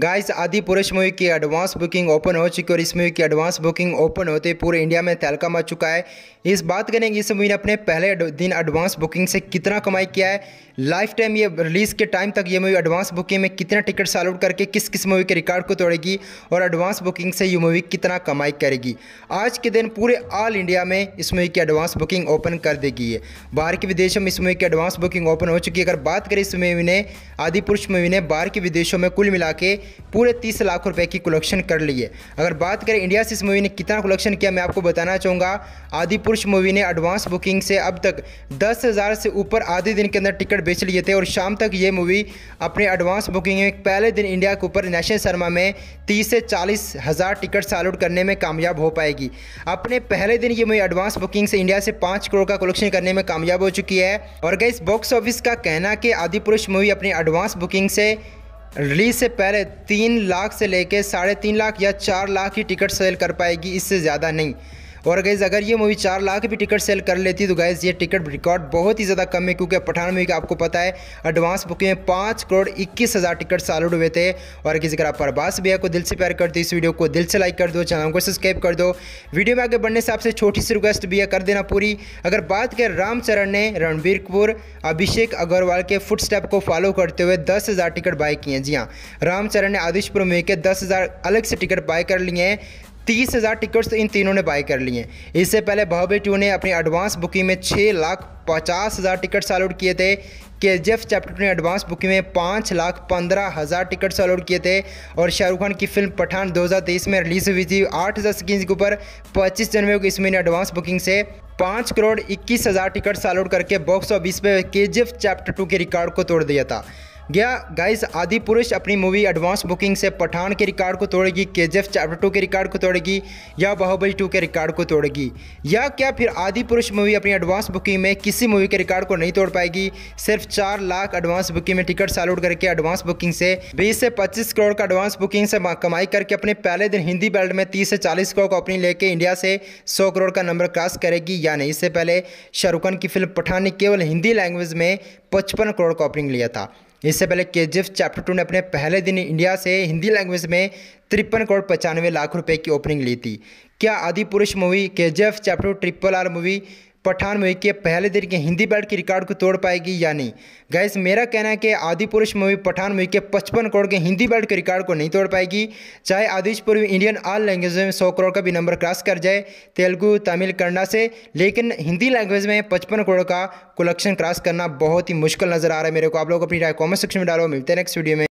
guys आदि Adipurush movie की advance booking open हो चुकी है और इस मूवी की एडवांस बुकिंग ओपन होते पूरे इंडिया में तहलका मच चुका है इस बात करेंगे इस मूवी ने अपने पहले दिन एडवांस बुकिंग से कितना कमाई किया है लाइफ टाइम ये रिलीज़ के टाइम तक ये मूवी एडवांस बुकिंग में कितना टिकट सालूट करके किस किस मूवी के रिकॉर्ड को तोड़ेगी और एडवांस बुकिंग से ये मूवी कितना कमाई करेगी आज के दिन पूरे ऑल इंडिया में इस मूवी की एडवांस बुकिंग ओपन कर देगी है बाहर के विदेशों में इस मूवी की एडवांस बुकिंग ओपन हो चुकी है अगर बात करें इस मूवी ने आदि पुरुष मूवी ने बाहर के विदेशों में कुल मिला के पूरे तीस लाख रुपए की कलेक्शन कर ली है अगर बात करें इंडिया से इस मूवी ने कितना कलेक्शन किया मैं आपको बताना चाहूँगा आदि पुरुष मूवी ने एडवांस बुकिंग से अब तक दस हज़ार से ऊपर आधे दिन के अंदर टिकट बेच लिए थे और शाम तक ये मूवी अपने एडवांस बुकिंग में पहले दिन इंडिया के ऊपर नेशनल शर्मा में तीस से चालीस हज़ार टिकट सालूट करने में कामयाब हो पाएगी अपने पहले दिन ये मूवी एडवांस बुकिंग से इंडिया से पाँच करोड़ का कलेक्शन करने में कामयाब हो चुकी है और गई बॉक्स ऑफिस का कहना कि आदि पुरुष मूवी अपनी एडवांस बुकिंग से रिलीज से पहले तीन लाख से लेकर साढ़े तीन लाख या चार लाख ही टिकट सेल कर पाएगी इससे ज़्यादा नहीं और गैज़ अगर ये मूवी चार लाख भी टिकट सेल कर लेती तो गैज़ ये टिकट रिकॉर्ड बहुत ही ज़्यादा कम है क्योंकि पठान मूवी का आपको पता है एडवांस बुकिंग में पाँच करोड़ इक्कीस हज़ार टिकट सालूड हुए थे और किसी अगर आप प्रभास भैया को दिल से प्यार कर दो इस वीडियो को दिल से लाइक कर दो चैनल को सब्सक्राइब कर दो वीडियो में आगे बढ़ने से आपसे छोटी सी रिक्वेस्ट भैया कर देना पूरी अगर बात करें रामचरण ने रणबीर कपूर अभिषेक अग्रवाल के फुट स्टेप को फॉलो करते हुए दस हज़ार टिकट बाय किए हैं जी हाँ रामचरण ने आदिशपुर में के दस हज़ार अलग से टिकट बाय कर लिए हैं तीस हज़ार टिकट्स तो इन तीनों ने बाई कर लिए इससे पहले बाहुबली टू ने अपनी एडवांस बुकिंग में छः लाख पचास हज़ार टिकट्स अलॉट किए थे के जेफ चैप्टर टू ने एडवांस बुकिंग में पाँच लाख पंद्रह हज़ार टिकट्स अलॉट किए थे और शाहरुख खान की फिल्म पठान 2023 में रिलीज़ हुई थी आठ हज़ार स्क्रीन के ऊपर पच्चीस जनवरी को इसमें एडवांस बुकिंग से पाँच करोड़ इक्कीस हज़ार टिकट्स अलॉट करके बॉक्स ऑफिस पे के जी चैप्टर टू के रिकॉर्ड को तोड़ दिया था गया गाइस आदि पुरुष अपनी मूवी एडवांस बुकिंग से पठान के रिकॉर्ड को तोड़ेगी के चैप्टर टू के रिकॉर्ड को तोड़ेगी या बाहुबली टू के रिकॉर्ड को तोड़ेगी या क्या फिर आदि पुरुष मूवी अपनी एडवांस बुकिंग में किसी मूवी के रिकॉर्ड को नहीं तोड़ पाएगी सिर्फ चार लाख एडवांस बुकिंग में टिकट सैल्यूट करके एडवांस बुकिंग से बीस से पच्चीस करोड़ का एडवांस बुकिंग से कमाई करके अपने पहले दिन हिंदी बेल्ट में तीस से चालीस करोड़ का ओपनिंग लेके इंडिया से सौ करोड़ का नंबर क्रॉस करेगी या नहीं इससे पहले शाहरुख खान की फिल्म पठान ने केवल हिंदी लैंग्वेज में पचपन करोड़ का ओपनिंग लिया था इससे पहले के चैप्टर टू ने अपने पहले दिन इंडिया से हिंदी लैंग्वेज में तिरपन करोड़ पचानवे लाख रुपए की ओपनिंग ली थी क्या आदि पुरुष मूवी के chapter two triple R movie Pathaan movie के पहले दिन के हिंदी बैट के रिकॉर्ड को तोड़ पाएगी या नहीं गैस मेरा कहना है कि आदि पुरुष मूवी पठान मूवी के पचपन करोड़ के हिंदी बैट के रिकॉर्ड को नहीं तोड़ पाएगी चाहे आदिश पूर्व इंडियन ऑल लैंग्वेज में सौ करोड़ का भी नंबर क्रॉस कर जाए तेलुगु तमिल कन्नड़ा से लेकिन हिंदी लैंग्वेज में पचपन करोड़ का कलेक्शन क्रॉस करना बहुत ही मुश्किल नजर आ रहा है मेरे को आप लोग अपनी राय कॉमेंट सेक्शन में डालो मिलते हैं नेक्स्ट वीडियो में